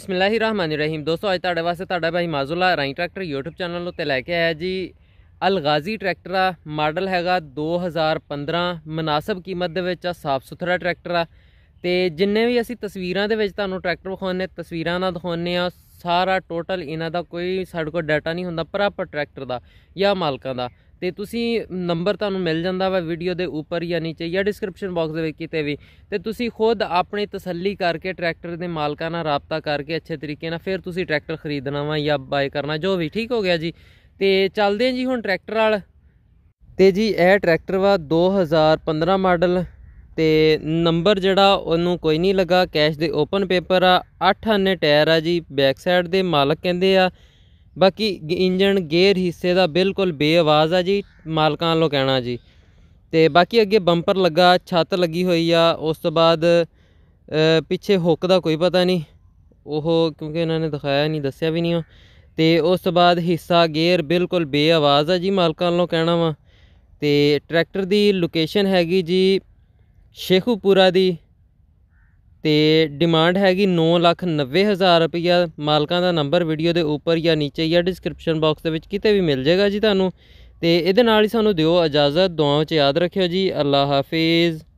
ਰਹੀਮ ਦੋਸਤੋ ਅੱਜ ਤੁਹਾਡੇ ਵਾਸਤੇ ਤੁਹਾਡਾ ਭਾਈ ਮਾਜ਼ੂਲਾ ਰਾਈ ਟਰੈਕਟਰ YouTube ਚੈਨਲ ਉੱਤੇ ਲੈ ਕੇ ਆਇਆ ਜੀ ਅਲਗਾਜ਼ੀ ਟਰੈਕਟਰ ਆ ਮਾਡਲ ਹੈਗਾ 2015 ਮناسب ਕੀਮਤ ਦੇ ਵਿੱਚ ਆ ਸਾਫ ਸੁਥਰਾ ਟਰੈਕਟਰ ਆ ਤੇ ਜਿੰਨੇ ਵੀ ਅਸੀਂ ਤਸਵੀਰਾਂ ਦੇ ਵਿੱਚ ਤੁਹਾਨੂੰ ਟਰੈਕਟਰ ਵਿਖਾਉਣੇ ਤਸਵੀਰਾਂ ਨਾਲ ਦਿਖਾਉਣੇ ਆ ਸਾਰਾ ਟੋਟਲ ਇਹਨਾਂ ਦਾ ਕੋਈ ਸਾਡੇ ਕੋਲ ਡਾਟਾ ਨਹੀਂ ਹੁੰਦਾ ਪ੍ਰਾਪਰ ਟਰੈਕਟਰ ਦਾ ਜਾਂ ਮਾਲਕਾਂ ਦਾ ਤੇ ਤੁਸੀਂ ਨੰਬਰ ਤੁਹਾਨੂੰ ਮਿਲ ਜਾਂਦਾ ਵਾ ਵੀਡੀਓ ਦੇ ਉੱਪਰ ਜਾਂ ਨੀਚੇ ਜਾਂ ਡਿਸਕ੍ਰਿਪਸ਼ਨ ਬਾਕਸ ਦੇ ਵਿੱਚ ਕਿਤੇ ਵੀ ਤੇ ਤੁਸੀਂ ਖੁਦ ਆਪਣੀ ਤਸੱਲੀ ਕਰਕੇ ਟਰੈਕਟਰ ਦੇ ਮਾਲਕਾਂ ਨਾਲ ਰਾਬਤਾ ਕਰਕੇ ਅੱਛੇ ਤਰੀਕੇ ਨਾਲ ਫਿਰ ਤੁਸੀਂ ਟਰੈਕਟਰ ਖਰੀਦਣਾ ਵਾ ਜਾਂ ਬਾਏ ਕਰਨਾ ਜੋ ਵੀ ਠੀਕ ਹੋ ਗਿਆ ਜੀ ਤੇ ਚੱਲਦੇ ਹਾਂ ਜੀ ਹੁਣ ਟਰੈਕਟਰ ਵਾਲ ਤੇ ਜੀ ਇਹ ਟਰੈਕਟਰ ਵਾ 2015 ਮਾਡਲ ਤੇ ਨੰਬਰ ਜਿਹੜਾ ਉਹਨੂੰ ਕੋਈ ਨਹੀਂ ਲੱਗਾ ਕੈਸ਼ ਦੇ ਓਪਨ ਪੇਪਰ ਆ 8 ਅੰਨੇ ਟਾਇਰ ਆ ਜੀ ਬੈਕ ਸਾਈਡ ਦੇ ਮਾਲਕ ਕਹਿੰਦੇ ਆ ਬਾਕੀ ਇੰਜਨ ਗੇਅਰ ਹਿੱਸੇ ਦਾ ਬਿਲਕੁਲ ਬੇਆਵਾਜ਼ ਆ ਜੀ ਮਾਲਕਾਂ ਨੂੰ ਕਹਿਣਾ ਜੀ ਤੇ ਬਾਕੀ ਅੱਗੇ ਬੰਪਰ ਲੱਗਾ ਛੱਤ ਲੱਗੀ ਹੋਈ ਆ ਉਸ ਤੋਂ ਬਾਅਦ ਪਿੱਛੇ ਹੁੱਕ ਦਾ ਕੋਈ ਪਤਾ ਨਹੀਂ ਉਹ ਕਿਉਂਕਿ ਇਹਨਾਂ ਨੇ ਦਿਖਾਇਆ ਨਹੀਂ ਦੱਸਿਆ ਵੀ ਨਹੀਂ ਤੇ ਉਸ ਤੋਂ ਬਾਅਦ ਹਿੱਸਾ ਗੇਅਰ ਬਿਲਕੁਲ ਬੇਆਵਾਜ਼ ਆ ਜੀ ਮਾਲਕਾਂ ਨੂੰ ਕਹਿਣਾ ਵਾ ਤੇ ਟਰੈਕਟਰ ਦੀ ਲੋਕੇਸ਼ਨ ਹੈਗੀ ਜੀ ਸ਼ੇਖੂਪੁਰਾ ਦੀ ਤੇ ਡਿਮਾਂਡ ਹੈਗੀ 9 ਲੱਖ 90 ਹਜ਼ਾਰ ਰੁਪਈਆ ਮਾਲਕਾਂ ਦਾ ਨੰਬਰ ਵੀਡੀਓ ਦੇ ਉੱਪਰ ਜਾਂ ਨੀਚੇ ਜਾਂ ਡਿਸਕ੍ਰਿਪਸ਼ਨ ਬਾਕਸ ਦੇ ਵਿੱਚ ਕਿਤੇ ਵੀ ਮਿਲ ਜਾਏਗਾ ਜੀ ਤੁਹਾਨੂੰ ਤੇ ਇਹਦੇ ਨਾਲ ਹੀ ਸਾਨੂੰ ਦਿਓ ਇਜਾਜ਼ਤ ਦੁਆਵਾਂ 'ਚ ਯਾਦ ਰੱਖਿਓ ਜੀ ਅੱਲਾ ਹਾਫਿਜ਼